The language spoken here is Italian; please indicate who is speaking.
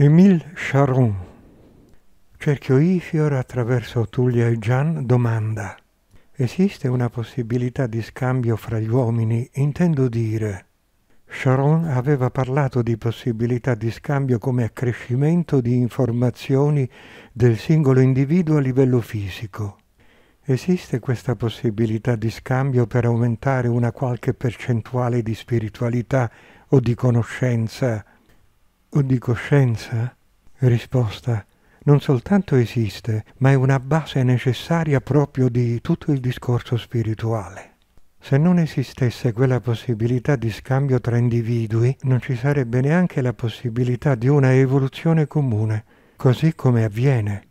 Speaker 1: Émile Charon, cerchio Ifior attraverso Tullia e Gian, domanda Esiste una possibilità di scambio fra gli uomini? Intendo dire, Charon aveva parlato di possibilità di scambio come accrescimento di informazioni del singolo individuo a livello fisico. Esiste questa possibilità di scambio per aumentare una qualche percentuale di spiritualità o di conoscenza o di coscienza? Risposta non soltanto esiste, ma è una base necessaria proprio di tutto il discorso spirituale. Se non esistesse quella possibilità di scambio tra individui, non ci sarebbe neanche la possibilità di una evoluzione comune, così come avviene